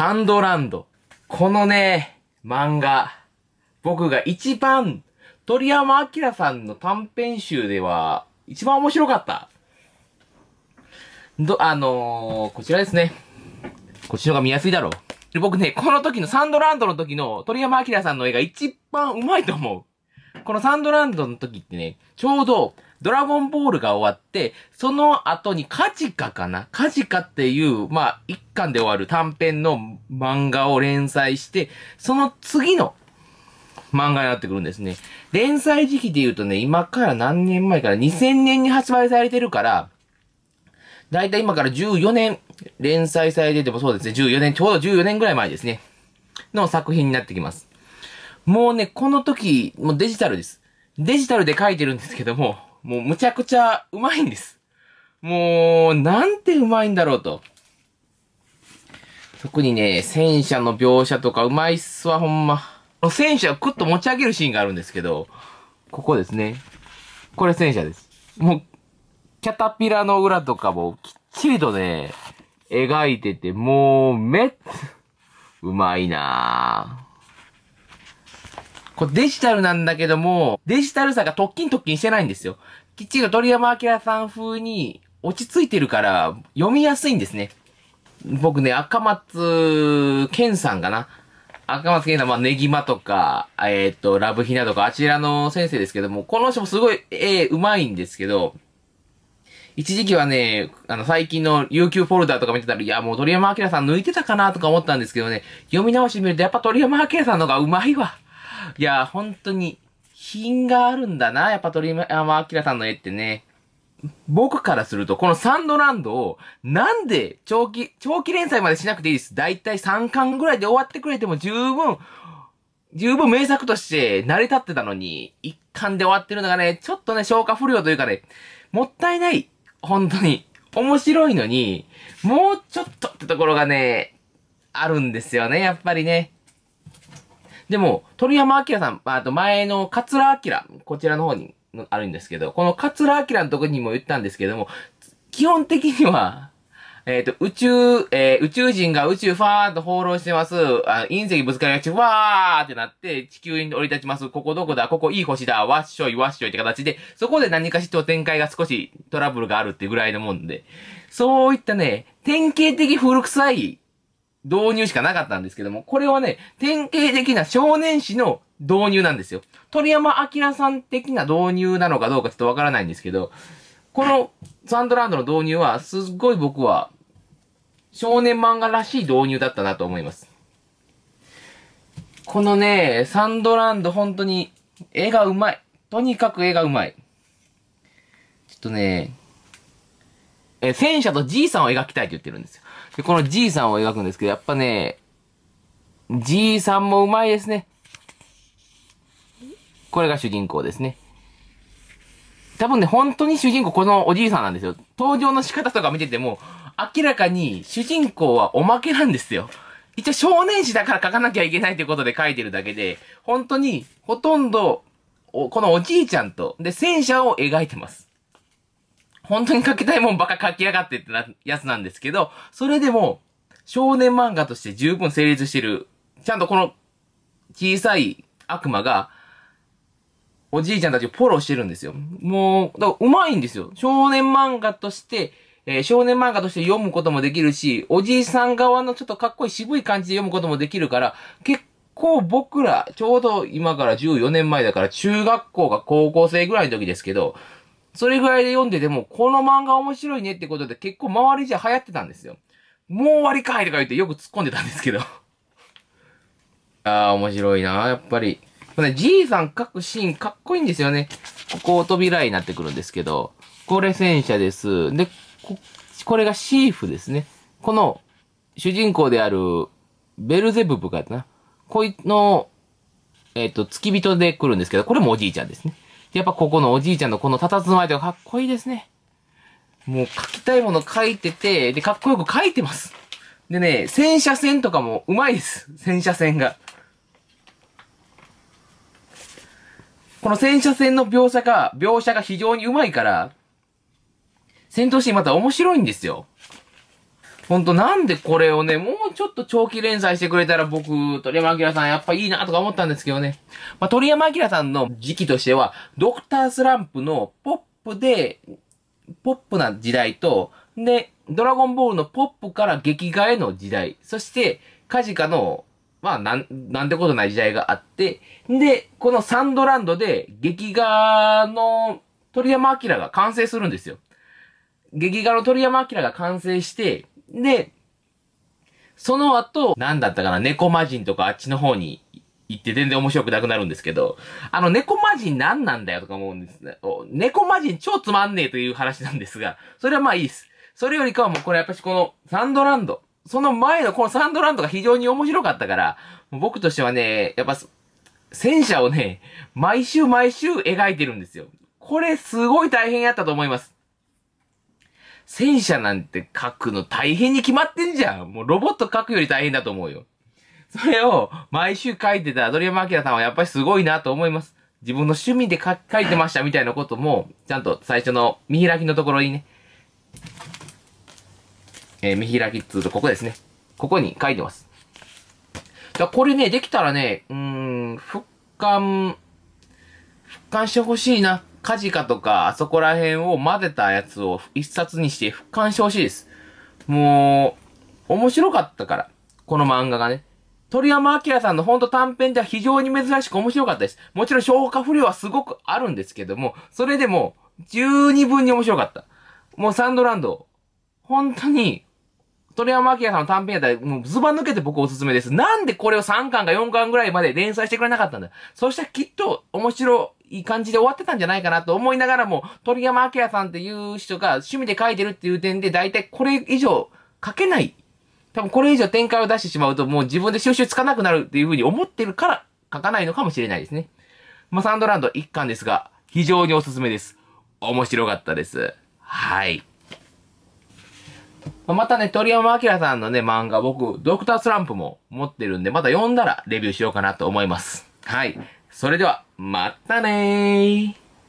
サンドランド。このね、漫画。僕が一番、鳥山明さんの短編集では、一番面白かった。ど、あのー、こちらですね。こっちの方が見やすいだろう。僕ね、この時のサンドランドの時の鳥山明さんの絵が一番うまいと思う。このサンドランドの時ってね、ちょうど、ドラゴンボールが終わって、その後にカジカかなカジカっていう、まあ、一巻で終わる短編の漫画を連載して、その次の漫画になってくるんですね。連載時期で言うとね、今から何年前から2000年に発売されてるから、だいたい今から14年連載されててもそうですね、14年、ちょうど14年ぐらい前ですね、の作品になってきます。もうね、この時、もうデジタルです。デジタルで書いてるんですけども、もうむちゃくちゃうまいんです。もう、なんてうまいんだろうと。特にね、戦車の描写とかうまいっすわ、ほんま。戦車をクッと持ち上げるシーンがあるんですけど、ここですね。これ戦車です。もう、キャタピラの裏とかもきっちりとね、描いてて、もうめっ、うまいなぁ。こうデジタルなんだけども、デジタルさが突起突起してないんですよ。きっちりと鳥山明さん風に落ち着いてるから、読みやすいんですね。僕ね、赤松健さんかな。赤松健さん、まあ、ネギマとか、えっ、ー、と、ラブヒナとか、あちらの先生ですけども、この人もすごい、絵上手うまいんですけど、一時期はね、あの、最近の UQ フォルダーとか見てたら、いや、もう鳥山明さん抜いてたかなとか思ったんですけどね、読み直してみると、やっぱ鳥山明さんの方がうまいわ。いや、本当に、品があるんだな、やっぱ鳥山明さんの絵ってね。僕からすると、このサンドランドを、なんで長期、長期連載までしなくていいです。だいたい3巻ぐらいで終わってくれても十分、十分名作として成り立ってたのに、1巻で終わってるのがね、ちょっとね、消化不良というかね、もったいない。本当に。面白いのに、もうちょっとってところがね、あるんですよね、やっぱりね。でも、鳥山明さん、あと前の桂明、こちらの方にあるんですけど、この桂明のとこにも言ったんですけども、基本的には、えっ、ー、と、宇宙、えー、宇宙人が宇宙ファーっと放浪してます。あ隕石ぶつかりがち、わーってなって、地球に降り立ちます。ここどこだここいい星だわっしょいわっしょいって形で、そこで何かしら展開が少しトラブルがあるってぐらいのもんで、そういったね、典型的古臭い導入しかなかったんですけども、これはね、典型的な少年誌の導入なんですよ。鳥山明さん的な導入なのかどうかちょっとわからないんですけど、このサンドランドの導入は、すっごい僕は、少年漫画らしい導入だったなと思います。このね、サンドランド本当に、絵がうまい。とにかく絵がうまい。ちょっとね、え、戦車とじいさんを描きたいって言ってるんですよ。で、このじいさんを描くんですけど、やっぱね、じいさんもうまいですね。これが主人公ですね。多分ね、本当に主人公、このおじいさんなんですよ。登場の仕方とか見てても、明らかに主人公はおまけなんですよ。一応少年誌だから書かなきゃいけないということで書いてるだけで、本当にほとんど、このおじいちゃんと、で、戦車を描いてます。本当に書きたいもんばっか書きやがってってな、やつなんですけど、それでも、少年漫画として十分成立してる。ちゃんとこの、小さい悪魔が、おじいちゃんたちをフォローしてるんですよ。もう、だからうまいんですよ。少年漫画として、えー、少年漫画として読むこともできるし、おじいさん側のちょっとかっこいい渋い感じで読むこともできるから、結構僕ら、ちょうど今から14年前だから、中学校が高校生ぐらいの時ですけど、それぐらいで読んでても、この漫画面白いねってことで結構周りじゃ流行ってたんですよ。もう終わりかいとか言ってよく突っ込んでたんですけど ああ、面白いな、やっぱり。これ、ね、いさん書くシーンかっこいいんですよね。ここ扉になってくるんですけど、これ戦車です。で、ここれがシーフですね。この主人公であるベルゼブブかな。こいの、えっ、ー、と、付き人で来るんですけど、これもおじいちゃんですね。やっぱここのおじいちゃんのこの佇まいとかかっこいいですね。もう書きたいもの書いてて、で、かっこよく書いてます。でね、戦車戦とかもうまいです。戦車戦が。この戦車戦の描写が、描写が非常にうまいから、戦闘シーンまた面白いんですよ。ほんとなんでこれをね、もうちょっと長期連載してくれたら僕、鳥山明さんやっぱいいなとか思ったんですけどね。まあ、鳥山明さんの時期としては、ドクタースランプのポップで、ポップな時代と、で、ドラゴンボールのポップから劇画への時代、そして、カジカの、まあ、なん、なんてことない時代があって、で、このサンドランドで劇画の鳥山明が完成するんですよ。劇画の鳥山明が完成して、で、その後、なんだったかな、猫魔人とかあっちの方に行って全然面白くなくなるんですけど、あの、猫魔人何なんだよとか思うんですね。猫魔人超つまんねえという話なんですが、それはまあいいです。それよりかはもうこれやっぱしこのサンドランド、その前のこのサンドランドが非常に面白かったから、僕としてはね、やっぱ、戦車をね、毎週毎週描いてるんですよ。これすごい大変やったと思います。戦車なんて書くの大変に決まってんじゃん。もうロボット書くより大変だと思うよ。それを毎週書いてたアドリアマキラさんはやっぱりすごいなと思います。自分の趣味で書いてましたみたいなことも、ちゃんと最初の見開きのところにね、えー、見開きっつうとここですね。ここに書いてます。じゃこれね、できたらね、うーん、復刊、復刊してほしいな。カジカとかあそこら辺を混ぜたやつを一冊にして復刊してほしいです。もう、面白かったから。この漫画がね。鳥山明さんのほんと短編では非常に珍しく面白かったです。もちろん消化不良はすごくあるんですけども、それでも、十二分に面白かった。もうサンドランド、本当に鳥山明さんの短編やったら、もうズバ抜けて僕おすすめです。なんでこれを3巻か4巻ぐらいまで連載してくれなかったんだ。そしたらきっと面白い感じで終わってたんじゃないかなと思いながらも、鳥山明さんっていう人が趣味で書いてるっていう点で、だいたいこれ以上書けない。多分これ以上展開を出してしまうと、もう自分で収集つかなくなるっていうふうに思ってるから書かないのかもしれないですね。まあ、サンドランド1巻ですが、非常におすすめです。面白かったです。はい。またね、鳥山明さんのね、漫画、僕、ドクタースランプも持ってるんで、また読んだらレビューしようかなと思います。はい。それでは、またねー。